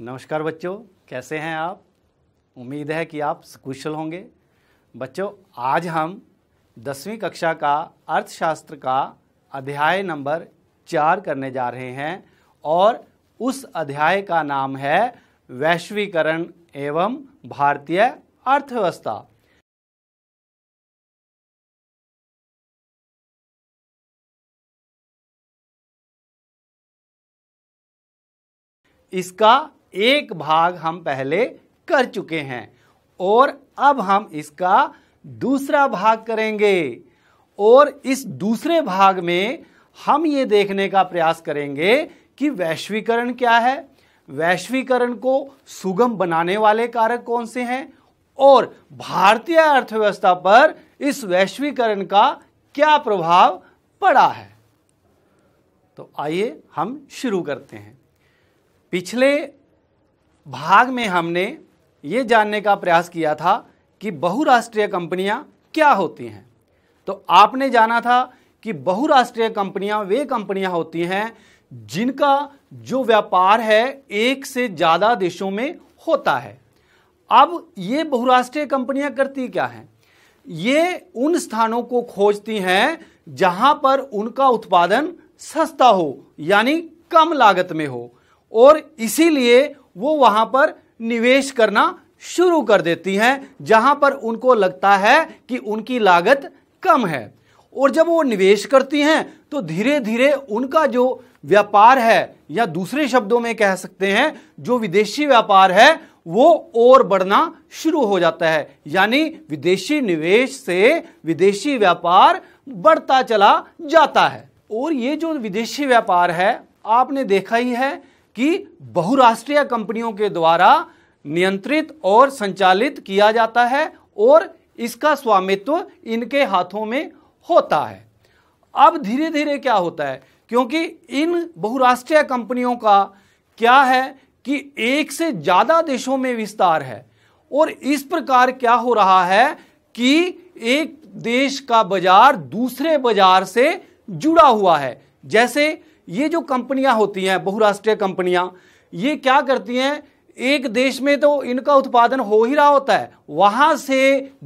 नमस्कार बच्चों कैसे हैं आप उम्मीद है कि आप कुशल होंगे बच्चों आज हम दसवीं कक्षा का अर्थशास्त्र का अध्याय नंबर चार करने जा रहे हैं और उस अध्याय का नाम है वैश्वीकरण एवं भारतीय अर्थव्यवस्था इसका एक भाग हम पहले कर चुके हैं और अब हम इसका दूसरा भाग करेंगे और इस दूसरे भाग में हम ये देखने का प्रयास करेंगे कि वैश्वीकरण क्या है वैश्वीकरण को सुगम बनाने वाले कारक कौन से हैं और भारतीय अर्थव्यवस्था पर इस वैश्वीकरण का क्या प्रभाव पड़ा है तो आइए हम शुरू करते हैं पिछले भाग में हमने ये जानने का प्रयास किया था कि बहुराष्ट्रीय कंपनियां क्या होती हैं तो आपने जाना था कि बहुराष्ट्रीय कंपनियां वे कंपनियां होती हैं जिनका जो व्यापार है एक से ज़्यादा देशों में होता है अब ये बहुराष्ट्रीय कंपनियां करती क्या हैं ये उन स्थानों को खोजती हैं जहां पर उनका उत्पादन सस्ता हो यानी कम लागत में हो और इसीलिए वो वहां पर निवेश करना शुरू कर देती हैं जहां पर उनको लगता है कि उनकी लागत कम है और जब वो निवेश करती हैं तो धीरे धीरे उनका जो व्यापार है या दूसरे शब्दों में कह सकते हैं जो विदेशी व्यापार है वो और बढ़ना शुरू हो जाता है यानी विदेशी निवेश से विदेशी व्यापार बढ़ता चला जाता है और ये जो विदेशी व्यापार है आपने देखा ही है कि बहुराष्ट्रीय कंपनियों के द्वारा नियंत्रित और संचालित किया जाता है और इसका स्वामित्व इनके हाथों में होता है अब धीरे धीरे क्या होता है क्योंकि इन बहुराष्ट्रीय कंपनियों का क्या है कि एक से ज़्यादा देशों में विस्तार है और इस प्रकार क्या हो रहा है कि एक देश का बाजार दूसरे बाजार से जुड़ा हुआ है जैसे ये जो कंपनियां होती हैं बहुराष्ट्रीय कंपनियां ये क्या करती हैं एक देश में तो इनका उत्पादन हो ही रहा होता है वहाँ से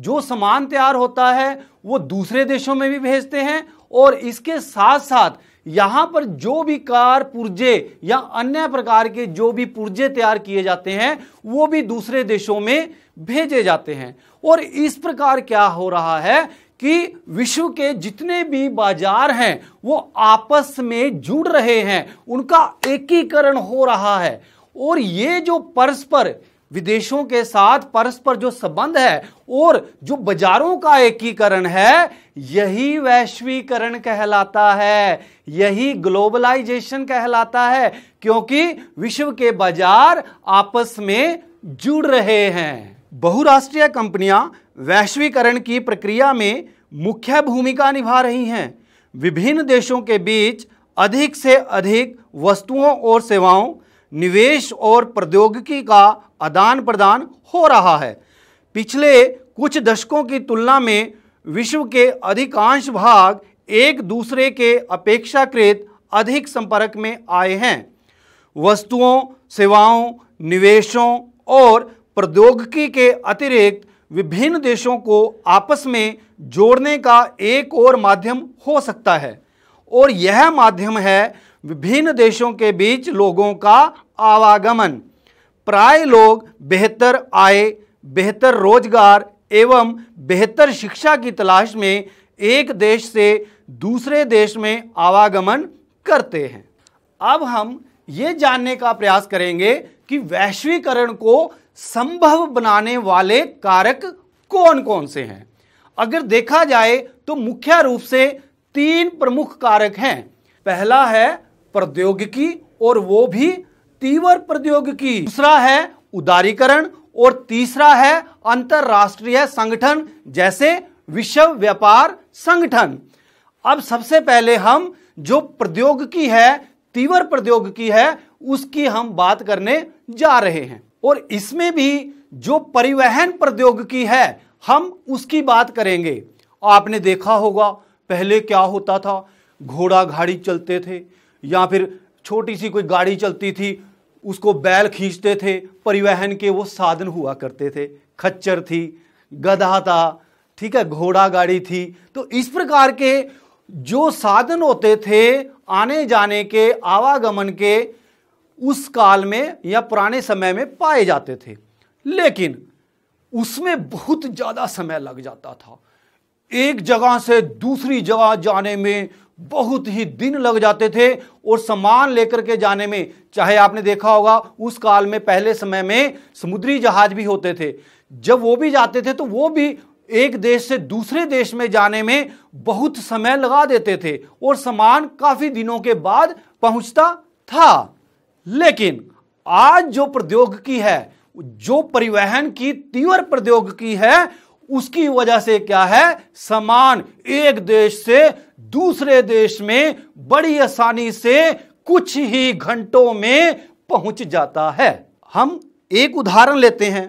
जो सामान तैयार होता है वो दूसरे देशों में भी भेजते हैं और इसके साथ साथ यहाँ पर जो भी कार पुर्जे या अन्य प्रकार के जो भी पुर्जे तैयार किए जाते हैं वो भी दूसरे देशों में भेजे जाते हैं और इस प्रकार क्या हो रहा है कि विश्व के जितने भी बाजार हैं वो आपस में जुड़ रहे हैं उनका एकीकरण हो रहा है और ये जो परस्पर विदेशों के साथ परस्पर जो संबंध है और जो बाजारों का एकीकरण है यही वैश्वीकरण कहलाता है यही ग्लोबलाइजेशन कहलाता है क्योंकि विश्व के बाजार आपस में जुड़ रहे हैं बहुराष्ट्रीय कंपनियां वैश्वीकरण की प्रक्रिया में मुख्य भूमिका निभा रही हैं विभिन्न देशों के बीच अधिक से अधिक वस्तुओं और सेवाओं निवेश और प्रौद्योगिकी का आदान प्रदान हो रहा है पिछले कुछ दशकों की तुलना में विश्व के अधिकांश भाग एक दूसरे के अपेक्षाकृत अधिक संपर्क में आए हैं वस्तुओं सेवाओं निवेशों और प्रौद्योगिकी के अतिरिक्त विभिन्न देशों को आपस में जोड़ने का एक और माध्यम हो सकता है और यह माध्यम है विभिन्न देशों के बीच लोगों का आवागमन प्राय लोग बेहतर आय बेहतर रोजगार एवं बेहतर शिक्षा की तलाश में एक देश से दूसरे देश में आवागमन करते हैं अब हम ये जानने का प्रयास करेंगे कि वैश्वीकरण को संभव बनाने वाले कारक कौन कौन से हैं अगर देखा जाए तो मुख्य रूप से तीन प्रमुख कारक हैं पहला है प्रौद्योगिकी और वो भी तीव्र प्रौद्योगिकी दूसरा है उदारीकरण और तीसरा है अंतर्राष्ट्रीय संगठन जैसे विश्व व्यापार संगठन अब सबसे पहले हम जो प्रौद्योगिकी है तीव्र प्रौद्योगिकी है उसकी हम बात करने जा रहे हैं और इसमें भी जो परिवहन प्रौद्योगिकी है हम उसकी बात करेंगे आपने देखा होगा पहले क्या होता था घोड़ा घाड़ी चलते थे या फिर छोटी सी कोई गाड़ी चलती थी उसको बैल खींचते थे परिवहन के वो साधन हुआ करते थे खच्चर थी गधा था ठीक है घोड़ा गाड़ी थी तो इस प्रकार के जो साधन होते थे आने जाने के आवागमन के उस काल में या पुराने समय में पाए जाते थे लेकिन उसमें बहुत ज़्यादा समय लग जाता था एक जगह से दूसरी जगह जाने में बहुत ही दिन लग जाते थे और सामान लेकर के जाने में चाहे आपने देखा होगा उस काल में पहले समय में समुद्री जहाज भी होते थे जब वो भी जाते थे तो वो भी एक देश से दूसरे देश में जाने में बहुत समय लगा देते थे और सामान काफ़ी दिनों के बाद पहुंचता था लेकिन आज जो प्रौद्योगिकी है जो परिवहन की तीव्र प्रौद्योगिकी है उसकी वजह से क्या है सामान एक देश से दूसरे देश में बड़ी आसानी से कुछ ही घंटों में पहुंच जाता है हम एक उदाहरण लेते हैं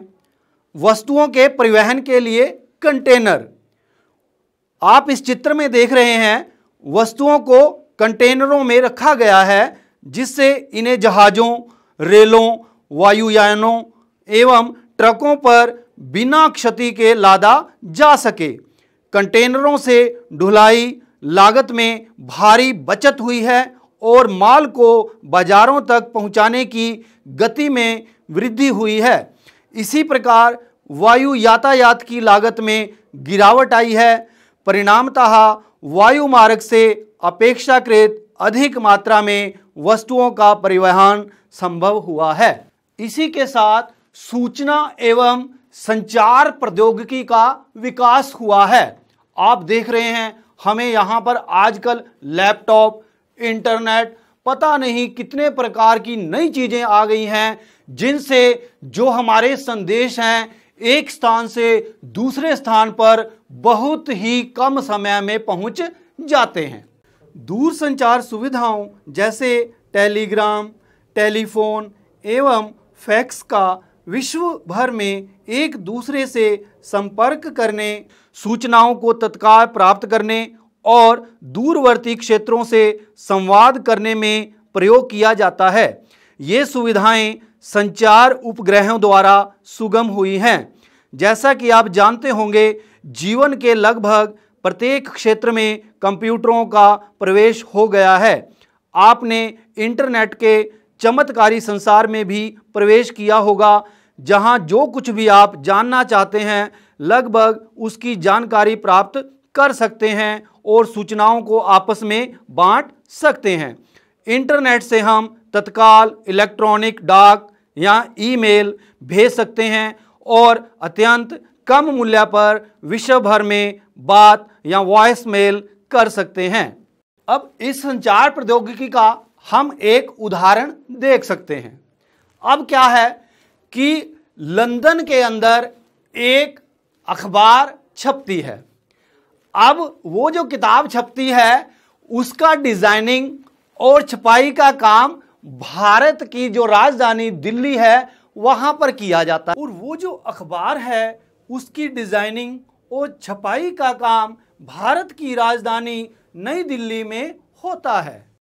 वस्तुओं के परिवहन के लिए कंटेनर आप इस चित्र में देख रहे हैं वस्तुओं को कंटेनरों में रखा गया है जिससे इन्हें जहाज़ों रेलों वायुयानों एवं ट्रकों पर बिना क्षति के लादा जा सके कंटेनरों से ढुलाई लागत में भारी बचत हुई है और माल को बाज़ारों तक पहुंचाने की गति में वृद्धि हुई है इसी प्रकार वायु यातायात की लागत में गिरावट आई है परिणामतः वायु मार्ग से अपेक्षाकृत अधिक मात्रा में वस्तुओं का परिवहन संभव हुआ है इसी के साथ सूचना एवं संचार प्रौद्योगिकी का विकास हुआ है आप देख रहे हैं हमें यहाँ पर आजकल लैपटॉप इंटरनेट पता नहीं कितने प्रकार की नई चीज़ें आ गई हैं जिनसे जो हमारे संदेश हैं एक स्थान से दूसरे स्थान पर बहुत ही कम समय में पहुँच जाते हैं दूर संचार सुविधाओं जैसे टेलीग्राम टेलीफोन एवं फैक्स का विश्व भर में एक दूसरे से संपर्क करने सूचनाओं को तत्काल प्राप्त करने और दूरवर्ती क्षेत्रों से संवाद करने में प्रयोग किया जाता है ये सुविधाएं संचार उपग्रहों द्वारा सुगम हुई हैं जैसा कि आप जानते होंगे जीवन के लगभग प्रत्येक क्षेत्र में कंप्यूटरों का प्रवेश हो गया है आपने इंटरनेट के चमत्कारी संसार में भी प्रवेश किया होगा जहां जो कुछ भी आप जानना चाहते हैं लगभग उसकी जानकारी प्राप्त कर सकते हैं और सूचनाओं को आपस में बांट सकते हैं इंटरनेट से हम तत्काल इलेक्ट्रॉनिक डाक या ईमेल भेज सकते हैं और अत्यंत कम मूल्य पर विश्व भर में बात या वॉइस मेल कर सकते हैं अब इस संचार प्रौद्योगिकी का हम एक उदाहरण देख सकते हैं अब क्या है कि लंदन के अंदर एक अखबार छपती है अब वो जो किताब छपती है उसका डिजाइनिंग और छपाई का काम भारत की जो राजधानी दिल्ली है वहां पर किया जाता है और वो जो अखबार है उसकी डिज़ाइनिंग और छपाई का काम भारत की राजधानी नई दिल्ली में होता है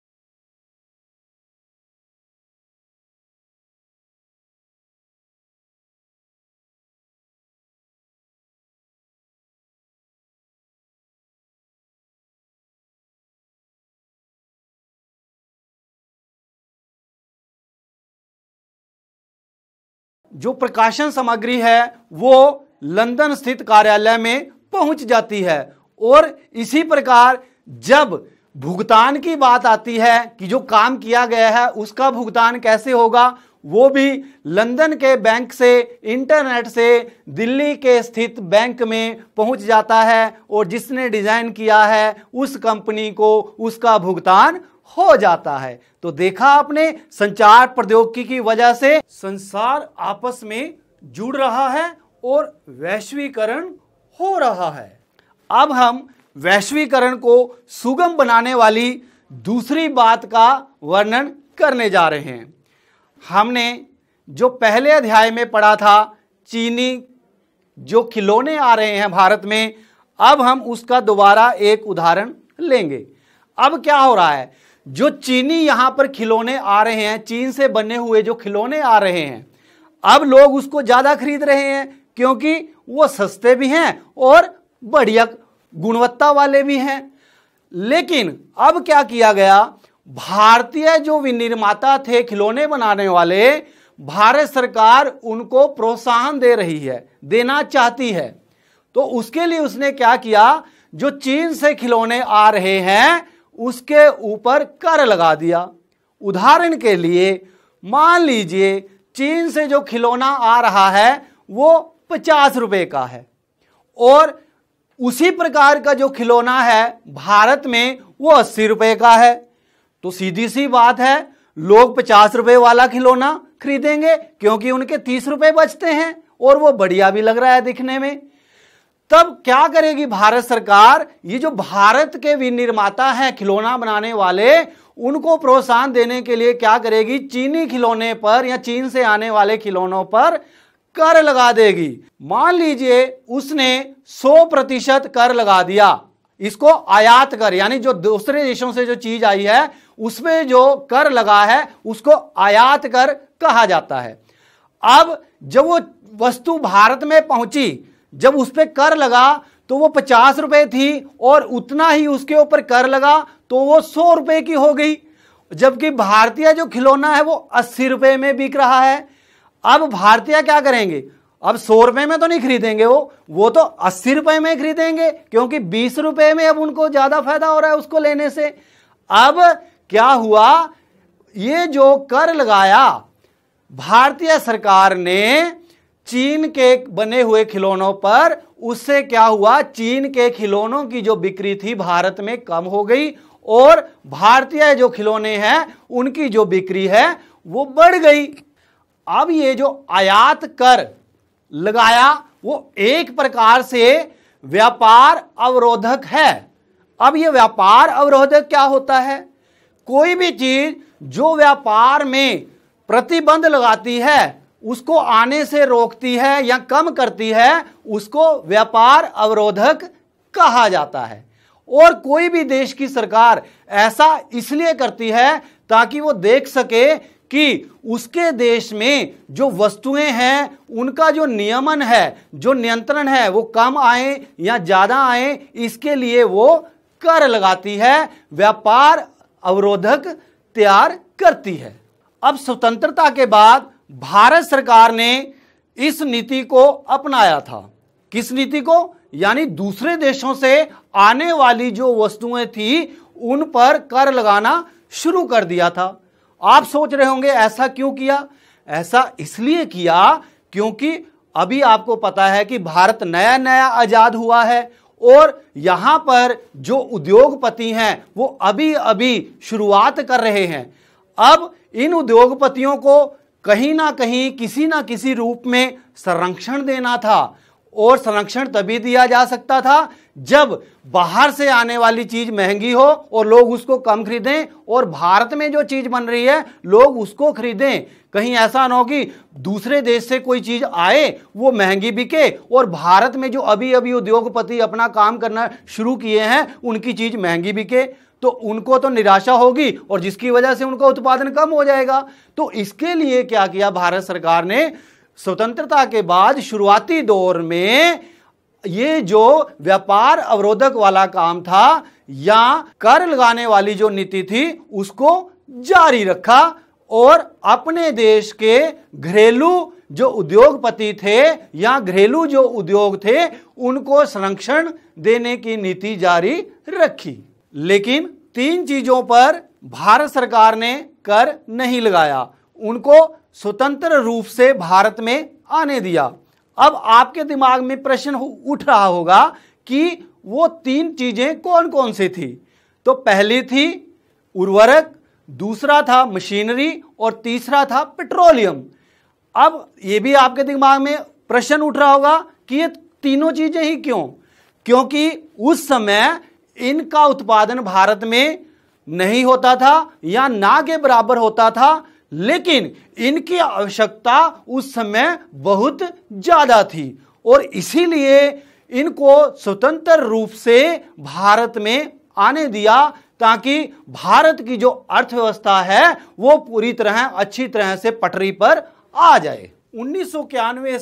जो प्रकाशन सामग्री है वो लंदन स्थित कार्यालय में पहुंच जाती है और इसी प्रकार जब भुगतान की बात आती है कि जो काम किया गया है उसका भुगतान कैसे होगा वो भी लंदन के बैंक से इंटरनेट से दिल्ली के स्थित बैंक में पहुंच जाता है और जिसने डिज़ाइन किया है उस कंपनी को उसका भुगतान हो जाता है तो देखा आपने संचार प्रौद्योगिकी की वजह से संसार आपस में जुड़ रहा है और वैश्वीकरण हो रहा है अब हम वैश्वीकरण को सुगम बनाने वाली दूसरी बात का वर्णन करने जा रहे हैं हमने जो पहले अध्याय में पढ़ा था चीनी जो खिलौने आ रहे हैं भारत में अब हम उसका दोबारा एक उदाहरण लेंगे अब क्या हो रहा है जो चीनी यहाँ पर खिलौने आ रहे हैं चीन से बने हुए जो खिलौने आ रहे हैं अब लोग उसको ज़्यादा खरीद रहे हैं क्योंकि वो सस्ते भी हैं और बढ़िया गुणवत्ता वाले भी हैं लेकिन अब क्या किया गया भारतीय जो विनिर्माता थे खिलौने बनाने वाले भारत सरकार उनको प्रोत्साहन दे रही है देना चाहती है तो उसके लिए उसने क्या किया जो चीन से खिलौने आ रहे हैं उसके ऊपर कर लगा दिया उदाहरण के लिए मान लीजिए चीन से जो खिलौना आ रहा है वो पचास रुपए का है और उसी प्रकार का जो खिलौना है भारत में वो अस्सी रुपए का है तो सीधी सी बात है लोग पचास रुपए वाला खिलौना खरीदेंगे क्योंकि उनके तीस रुपए बचते हैं और वो बढ़िया भी लग रहा है दिखने में तब क्या करेगी भारत सरकार ये जो भारत के विनिर्माता हैं खिलौना बनाने वाले उनको प्रोत्साहन देने के लिए क्या करेगी चीनी खिलौने पर या चीन से आने वाले खिलौनों पर कर लगा देगी मान लीजिए उसने 100 प्रतिशत कर लगा दिया इसको आयात कर यानी जो दूसरे देशों से जो चीज आई है उसमें जो कर लगा है उसको आयात कर कहा जाता है अब जब वो वस्तु भारत में पहुंची जब उस पर कर लगा तो वो पचास रुपए थी और उतना ही उसके ऊपर कर लगा तो वो सौ रुपए की हो गई जबकि भारतीय जो खिलौना है वो अस्सी रुपए में बिक रहा है अब भारतीय क्या करेंगे अब सौ रुपए में तो नहीं खरीदेंगे वो वो तो अस्सी रुपए में खरीदेंगे क्योंकि बीस रुपए में अब उनको ज्यादा फायदा हो रहा है उसको लेने से अब क्या हुआ ये जो कर लगाया भारतीय सरकार ने चीन के बने हुए खिलौनों पर उससे क्या हुआ चीन के खिलौनों की जो बिक्री थी भारत में कम हो गई और भारतीय जो खिलौने हैं उनकी जो बिक्री है वो बढ़ गई अब ये जो आयात कर लगाया वो एक प्रकार से व्यापार अवरोधक है अब ये व्यापार अवरोधक क्या होता है कोई भी चीज जो व्यापार में प्रतिबंध लगाती है उसको आने से रोकती है या कम करती है उसको व्यापार अवरोधक कहा जाता है और कोई भी देश की सरकार ऐसा इसलिए करती है ताकि वो देख सके कि उसके देश में जो वस्तुएं हैं उनका जो नियमन है जो नियंत्रण है वो कम आए या ज़्यादा आए इसके लिए वो कर लगाती है व्यापार अवरोधक तैयार करती है अब स्वतंत्रता के बाद भारत सरकार ने इस नीति को अपनाया था किस नीति को यानी दूसरे देशों से आने वाली जो वस्तुएं थी उन पर कर लगाना शुरू कर दिया था आप सोच रहे होंगे ऐसा क्यों किया ऐसा इसलिए किया क्योंकि अभी आपको पता है कि भारत नया नया आजाद हुआ है और यहां पर जो उद्योगपति हैं वो अभी अभी शुरुआत कर रहे हैं अब इन उद्योगपतियों को कहीं ना कहीं किसी ना किसी रूप में संरक्षण देना था और संरक्षण तभी दिया जा सकता था जब बाहर से आने वाली चीज महंगी हो और लोग उसको कम खरीदें और भारत में जो चीज बन रही है लोग उसको खरीदें कहीं ऐसा ना हो कि दूसरे देश से कोई चीज आए वो महंगी बिके और भारत में जो अभी अभी उद्योगपति अपना काम करना शुरू किए हैं उनकी चीज महंगी बिके तो उनको तो निराशा होगी और जिसकी वजह से उनका उत्पादन कम हो जाएगा तो इसके लिए क्या किया भारत सरकार ने स्वतंत्रता के बाद शुरुआती दौर में ये जो व्यापार अवरोधक वाला काम था या कर लगाने वाली जो नीति थी उसको जारी रखा और अपने देश के घरेलू जो उद्योगपति थे या घरेलू जो उद्योग थे उनको संरक्षण देने की नीति जारी रखी लेकिन तीन चीजों पर भारत सरकार ने कर नहीं लगाया उनको स्वतंत्र रूप से भारत में आने दिया अब आपके दिमाग में प्रश्न उठ रहा होगा कि वो तीन चीज़ें कौन कौन सी थी तो पहली थी उर्वरक दूसरा था मशीनरी और तीसरा था पेट्रोलियम अब ये भी आपके दिमाग में प्रश्न उठ रहा होगा कि ये तीनों चीज़ें ही क्यों क्योंकि उस समय इनका उत्पादन भारत में नहीं होता था या ना के बराबर होता था लेकिन इनकी आवश्यकता उस समय बहुत ज़्यादा थी और इसीलिए इनको स्वतंत्र रूप से भारत में आने दिया ताकि भारत की जो अर्थव्यवस्था है वो पूरी तरह अच्छी तरह से पटरी पर आ जाए उन्नीस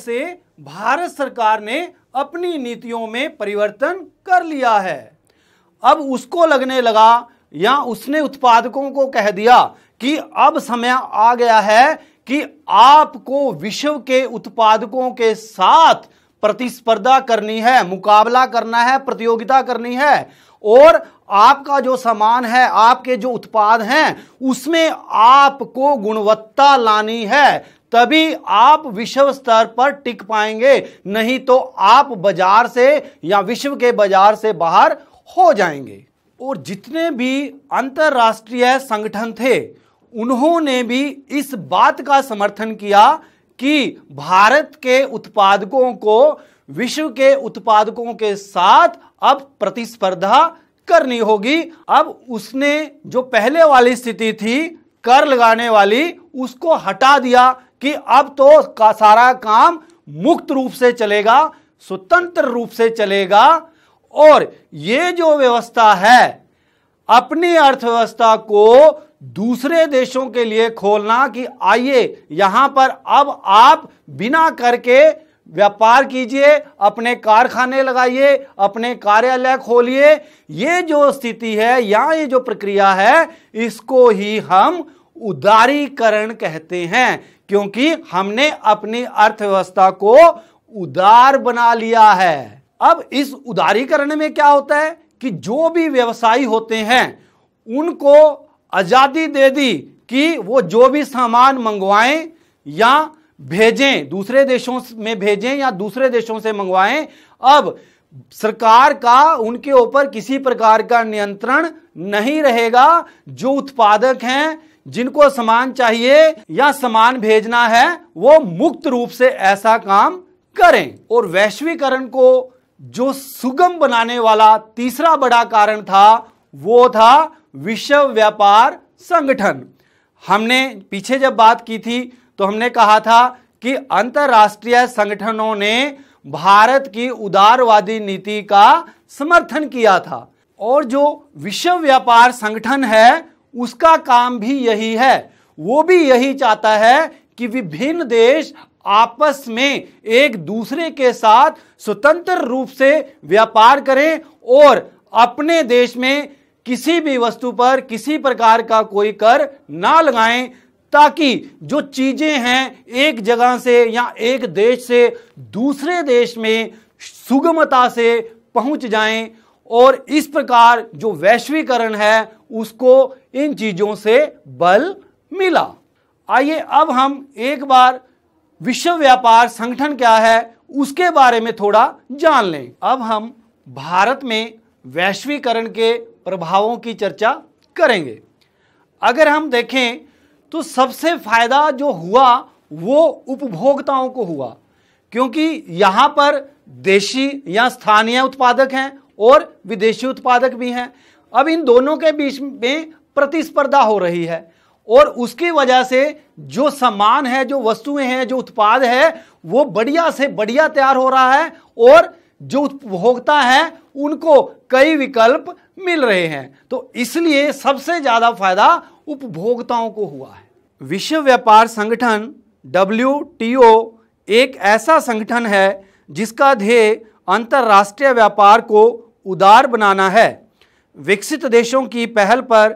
से भारत सरकार ने अपनी नीतियों में परिवर्तन कर लिया है अब उसको लगने लगा या उसने उत्पादकों को कह दिया कि अब समय आ गया है कि आपको विश्व के उत्पादकों के साथ प्रतिस्पर्धा करनी है मुकाबला करना है प्रतियोगिता करनी है और आपका जो सामान है आपके जो उत्पाद हैं उसमें आपको गुणवत्ता लानी है तभी आप विश्व स्तर पर टिक पाएंगे नहीं तो आप बाजार से या विश्व के बाजार से बाहर हो जाएंगे और जितने भी अंतर्राष्ट्रीय संगठन थे उन्होंने भी इस बात का समर्थन किया कि भारत के उत्पादकों को विश्व के उत्पादकों के साथ अब प्रतिस्पर्धा करनी होगी अब उसने जो पहले वाली स्थिति थी कर लगाने वाली उसको हटा दिया कि अब तो का सारा काम मुक्त रूप से चलेगा स्वतंत्र रूप से चलेगा और ये जो व्यवस्था है अपनी अर्थव्यवस्था को दूसरे देशों के लिए खोलना कि आइए यहां पर अब आप बिना करके व्यापार कीजिए अपने कारखाने लगाइए अपने कार्यालय खोलिए ये जो स्थिति है या ये जो प्रक्रिया है इसको ही हम उदारीकरण कहते हैं क्योंकि हमने अपनी अर्थव्यवस्था को उदार बना लिया है अब इस उदारीकरण में क्या होता है कि जो भी व्यवसायी होते हैं उनको आज़ादी दे दी कि वो जो भी सामान मंगवाएं या भेजें दूसरे देशों में भेजें या दूसरे देशों से मंगवाएं अब सरकार का उनके ऊपर किसी प्रकार का नियंत्रण नहीं रहेगा जो उत्पादक हैं जिनको सामान चाहिए या सामान भेजना है वो मुक्त रूप से ऐसा काम करें और वैश्वीकरण को जो सुगम बनाने वाला तीसरा बड़ा कारण था वो था विश्व व्यापार संगठन हमने पीछे जब बात की थी तो हमने कहा था कि अंतर्राष्ट्रीय संगठनों ने भारत की उदारवादी नीति का समर्थन किया था और जो विश्व व्यापार संगठन है उसका काम भी यही है वो भी यही चाहता है कि विभिन्न देश आपस में एक दूसरे के साथ स्वतंत्र रूप से व्यापार करें और अपने देश में किसी भी वस्तु पर किसी प्रकार का कोई कर ना लगाएं ताकि जो चीज़ें हैं एक जगह से या एक देश से दूसरे देश में सुगमता से पहुंच जाएं और इस प्रकार जो वैश्वीकरण है उसको इन चीज़ों से बल मिला आइए अब हम एक बार विश्व व्यापार संगठन क्या है उसके बारे में थोड़ा जान लें अब हम भारत में वैश्वीकरण के प्रभावों की चर्चा करेंगे अगर हम देखें तो सबसे फ़ायदा जो हुआ वो उपभोक्ताओं को हुआ क्योंकि यहाँ पर देशी या स्थानीय उत्पादक हैं और विदेशी उत्पादक भी हैं अब इन दोनों के बीच में प्रतिस्पर्धा हो रही है और उसकी वजह से जो सामान है जो वस्तुएं हैं जो उत्पाद है वो बढ़िया से बढ़िया तैयार हो रहा है और जो उपभोक्ता है उनको कई विकल्प मिल रहे हैं तो इसलिए सबसे ज़्यादा फायदा उपभोक्ताओं को हुआ है विश्व व्यापार संगठन डब्ल्यू एक ऐसा संगठन है जिसका ध्येय अंतर्राष्ट्रीय व्यापार को उदार बनाना है विकसित देशों की पहल पर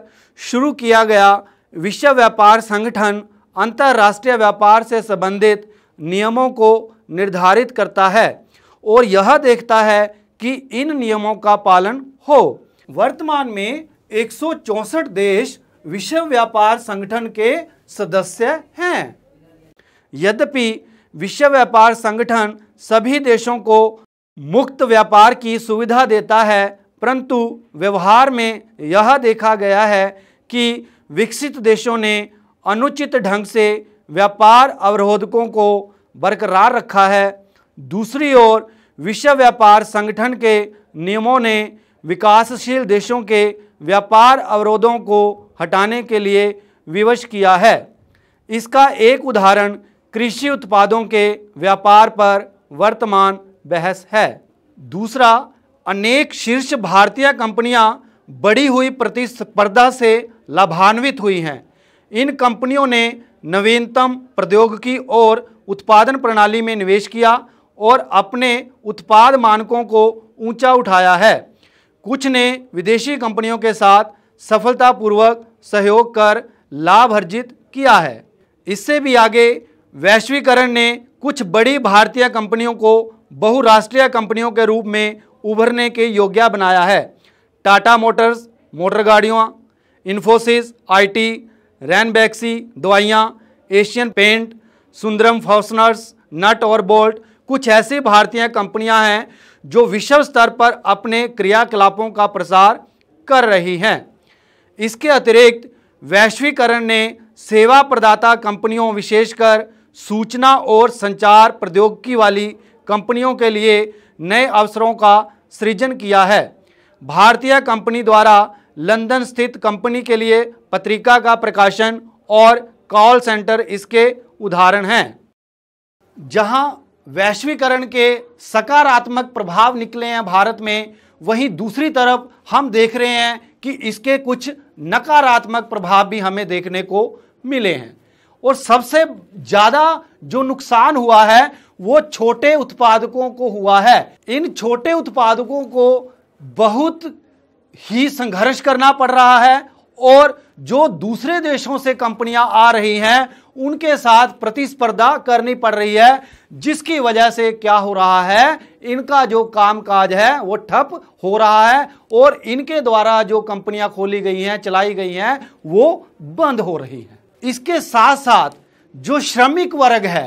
शुरू किया गया विश्व व्यापार संगठन अंतर्राष्ट्रीय व्यापार से संबंधित नियमों को निर्धारित करता है और यह देखता है कि इन नियमों का पालन हो वर्तमान में एक देश विश्व व्यापार संगठन के सदस्य हैं यद्यपि विश्व व्यापार संगठन सभी देशों को मुक्त व्यापार की सुविधा देता है परंतु व्यवहार में यह देखा गया है कि विकसित देशों ने अनुचित ढंग से व्यापार अवरोधकों को बरकरार रखा है दूसरी ओर विश्व व्यापार संगठन के नियमों ने विकासशील देशों के व्यापार अवरोधों को हटाने के लिए विवश किया है इसका एक उदाहरण कृषि उत्पादों के व्यापार पर वर्तमान बहस है दूसरा अनेक शीर्ष भारतीय कंपनियां बड़ी हुई प्रतिस्पर्धा से लाभान्वित हुई हैं इन कंपनियों ने नवीनतम प्रौद्योगिकी और उत्पादन प्रणाली में निवेश किया और अपने उत्पाद मानकों को ऊंचा उठाया है कुछ ने विदेशी कंपनियों के साथ सफलतापूर्वक सहयोग कर लाभ अर्जित किया है इससे भी आगे वैश्वीकरण ने कुछ बड़ी भारतीय कंपनियों को बहुराष्ट्रीय कंपनियों के रूप में उभरने के योग्य बनाया है टाटा मोटर्स मोटर गाड़ियों इन्फोसिस आईटी रैनबैक्सी दवाइयाँ Asian paint Sundaram fasteners nut और बोल्ट कुछ ऐसी भारतीय कंपनियां हैं जो विश्व स्तर पर अपने क्रियाकलापों का प्रसार कर रही हैं इसके अतिरिक्त वैश्वीकरण ने सेवा प्रदाता कंपनियों विशेषकर सूचना और संचार प्रौद्योगिकी वाली कंपनियों के लिए नए अवसरों का सृजन किया है भारतीय कंपनी द्वारा लंदन स्थित कंपनी के लिए पत्रिका का प्रकाशन और कॉल सेंटर इसके उदाहरण हैं जहां वैश्वीकरण के सकारात्मक प्रभाव निकले हैं भारत में वहीं दूसरी तरफ हम देख रहे हैं कि इसके कुछ नकारात्मक प्रभाव भी हमें देखने को मिले हैं और सबसे ज़्यादा जो नुकसान हुआ है वो छोटे उत्पादकों को हुआ है इन छोटे उत्पादकों को बहुत ही संघर्ष करना पड़ रहा है और जो दूसरे देशों से कंपनियां आ रही हैं उनके साथ प्रतिस्पर्धा करनी पड़ रही है जिसकी वजह से क्या हो रहा है इनका जो काम काज है वो ठप हो रहा है और इनके द्वारा जो कंपनियां खोली गई हैं चलाई गई हैं वो बंद हो रही हैं इसके साथ साथ जो श्रमिक वर्ग है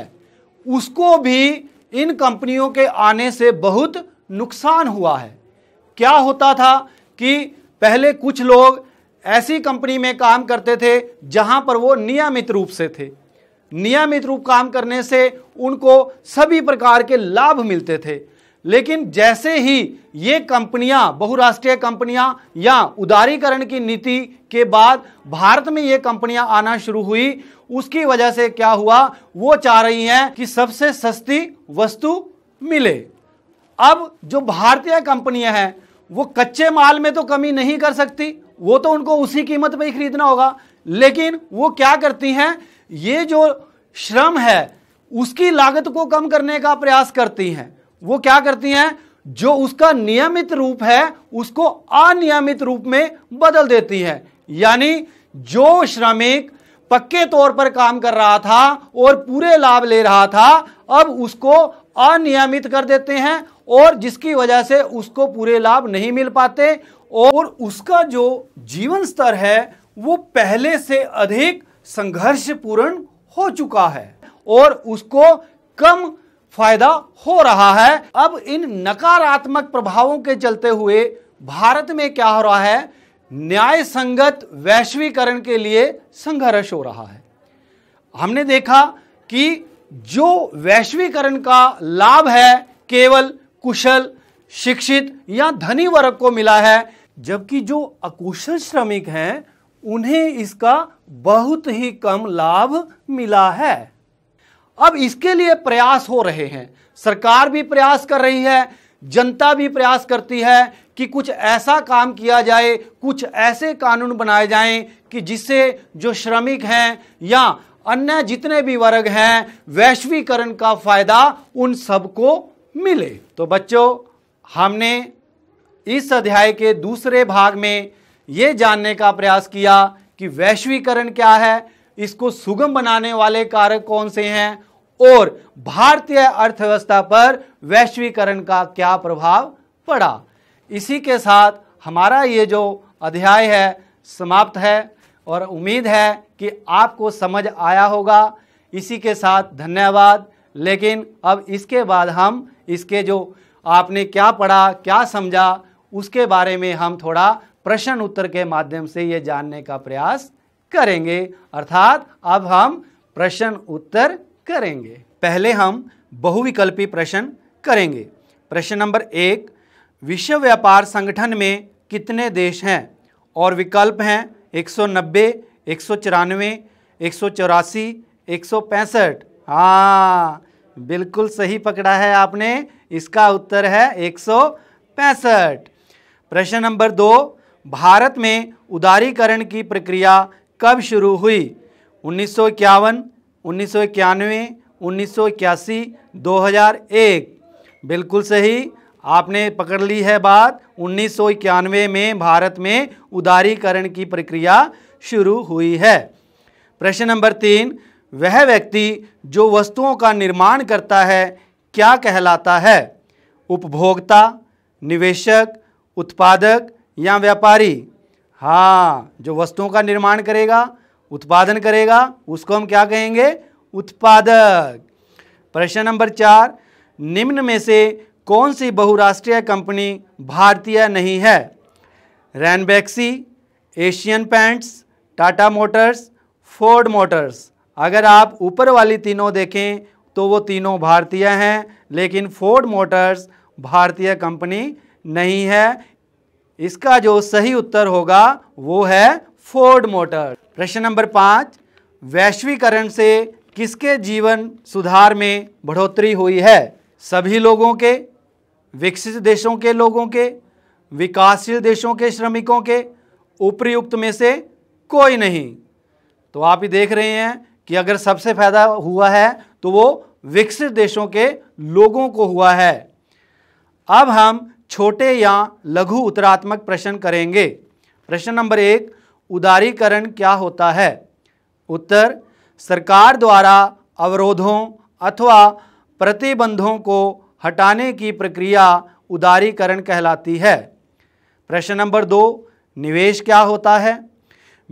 उसको भी इन कंपनियों के आने से बहुत नुकसान हुआ है क्या होता था कि पहले कुछ लोग ऐसी कंपनी में काम करते थे जहां पर वो नियमित रूप से थे नियमित रूप काम करने से उनको सभी प्रकार के लाभ मिलते थे लेकिन जैसे ही ये कंपनियां बहुराष्ट्रीय कंपनियां या उदारीकरण की नीति के बाद भारत में ये कंपनियां आना शुरू हुई उसकी वजह से क्या हुआ वो चाह रही हैं कि सबसे सस्ती वस्तु मिले अब जो भारतीय कंपनियां हैं वो कच्चे माल में तो कमी नहीं कर सकती वो तो उनको उसी कीमत पर ही खरीदना होगा लेकिन वो क्या करती हैं ये जो श्रम है उसकी लागत को कम करने का प्रयास करती हैं वो क्या करती हैं जो उसका नियमित रूप है उसको अनियमित रूप में बदल देती है यानी जो श्रमिक पक्के तौर पर काम कर रहा था और पूरे लाभ ले रहा था अब उसको अनियमित कर देते हैं और जिसकी वजह से उसको पूरे लाभ नहीं मिल पाते और उसका जो जीवन स्तर है वो पहले से अधिक संघर्षपूर्ण हो चुका है और उसको कम फायदा हो रहा है अब इन नकारात्मक प्रभावों के चलते हुए भारत में क्या हो रहा है न्याय संगत वैश्वीकरण के लिए संघर्ष हो रहा है हमने देखा कि जो वैश्वीकरण का लाभ है केवल कुशल शिक्षित या धनी वर्ग को मिला है जबकि जो अकुशल श्रमिक हैं उन्हें इसका बहुत ही कम लाभ मिला है अब इसके लिए प्रयास हो रहे हैं सरकार भी प्रयास कर रही है जनता भी प्रयास करती है कि कुछ ऐसा काम किया जाए कुछ ऐसे कानून बनाए जाएं कि जिससे जो श्रमिक हैं या अन्य जितने भी वर्ग हैं वैश्वीकरण का फायदा उन सबको मिले तो बच्चों हमने इस अध्याय के दूसरे भाग में ये जानने का प्रयास किया कि वैश्वीकरण क्या है इसको सुगम बनाने वाले कारक कौन से हैं और भारतीय अर्थव्यवस्था पर वैश्वीकरण का क्या प्रभाव पड़ा इसी के साथ हमारा ये जो अध्याय है समाप्त है और उम्मीद है कि आपको समझ आया होगा इसी के साथ धन्यवाद लेकिन अब इसके बाद हम इसके जो आपने क्या पढ़ा क्या समझा उसके बारे में हम थोड़ा प्रश्न उत्तर के माध्यम से ये जानने का प्रयास करेंगे अर्थात अब हम प्रश्न उत्तर करेंगे पहले हम बहुविकल्पी प्रश्न करेंगे प्रश्न नंबर एक विश्व व्यापार संगठन में कितने देश हैं और विकल्प हैं 190, एक सौ चौरानवे एक सौ चौरासी एक सौ पैंसठ हाँ बिल्कुल सही पकड़ा है आपने इसका उत्तर है एक सौ पैंसठ प्रश्न नंबर दो भारत में उदारीकरण की प्रक्रिया कब शुरू हुई उन्नीस सौ इक्यावन उन्नीस सौ इक्यानवे उन्नीस सौ इक्यासी दो हज़ार एक बिल्कुल सही आपने पकड़ ली है बात उन्नीस सौ इक्यानवे में भारत में उदारीकरण की प्रक्रिया शुरू हुई है प्रश्न नंबर तीन वह व्यक्ति जो वस्तुओं का निर्माण करता है क्या कहलाता है उपभोक्ता निवेशक उत्पादक या व्यापारी हाँ जो वस्तुओं का निर्माण करेगा उत्पादन करेगा उसको हम क्या कहेंगे उत्पादक प्रश्न नंबर चार निम्न में से कौन सी बहुराष्ट्रीय कंपनी भारतीय नहीं है Ranbaxy Asian Paints Tata Motors Ford Motors अगर आप ऊपर वाली तीनों देखें तो वो तीनों भारतीय हैं लेकिन फोर्ड मोटर्स भारतीय कंपनी नहीं है इसका जो सही उत्तर होगा वो है फोर्ड मोटर प्रश्न नंबर पाँच वैश्वीकरण से किसके जीवन सुधार में बढ़ोतरी हुई है सभी लोगों के विकसित देशों के लोगों के विकासशील देशों के श्रमिकों के उपरयुक्त में से कोई नहीं तो आप ही देख रहे हैं कि अगर सबसे फ़ायदा हुआ है तो वो विकसित देशों के लोगों को हुआ है अब हम छोटे या लघु उत्तरात्मक प्रश्न करेंगे प्रश्न नंबर एक उदारीकरण क्या होता है उत्तर सरकार द्वारा अवरोधों अथवा प्रतिबंधों को हटाने की प्रक्रिया उदारीकरण कहलाती है प्रश्न नंबर दो निवेश क्या होता है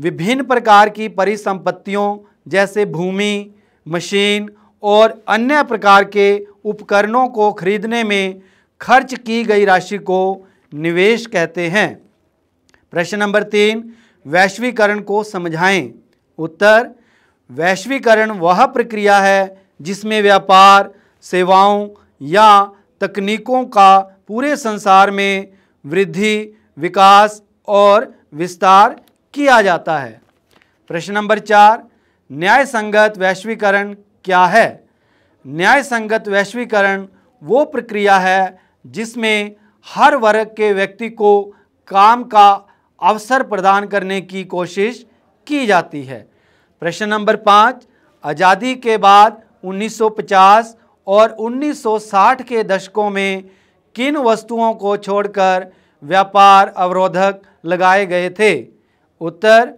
विभिन्न प्रकार की परिसंपत्तियों जैसे भूमि मशीन और अन्य प्रकार के उपकरणों को खरीदने में खर्च की गई राशि को निवेश कहते हैं प्रश्न नंबर तीन वैश्वीकरण को समझाएं उत्तर वैश्वीकरण वह प्रक्रिया है जिसमें व्यापार सेवाओं या तकनीकों का पूरे संसार में वृद्धि विकास और विस्तार किया जाता है प्रश्न नंबर चार न्याय संगत वैश्वीकरण क्या है न्याय संगत वैश्वीकरण वो प्रक्रिया है जिसमें हर वर्ग के व्यक्ति को काम का अवसर प्रदान करने की कोशिश की जाती है प्रश्न नंबर पाँच आज़ादी के बाद 1950 और 1960 के दशकों में किन वस्तुओं को छोड़कर व्यापार अवरोधक लगाए गए थे उत्तर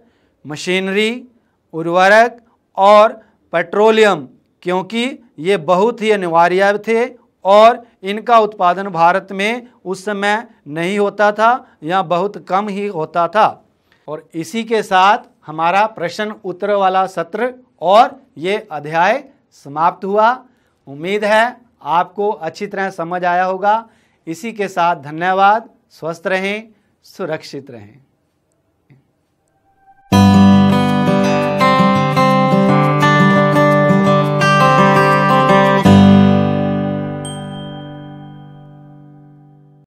मशीनरी उर्वरक और पेट्रोलियम क्योंकि ये बहुत ही अनिवार्य थे और इनका उत्पादन भारत में उस समय नहीं होता था या बहुत कम ही होता था और इसी के साथ हमारा प्रश्न उत्तर वाला सत्र और ये अध्याय समाप्त हुआ उम्मीद है आपको अच्छी तरह समझ आया होगा इसी के साथ धन्यवाद स्वस्थ रहें सुरक्षित रहें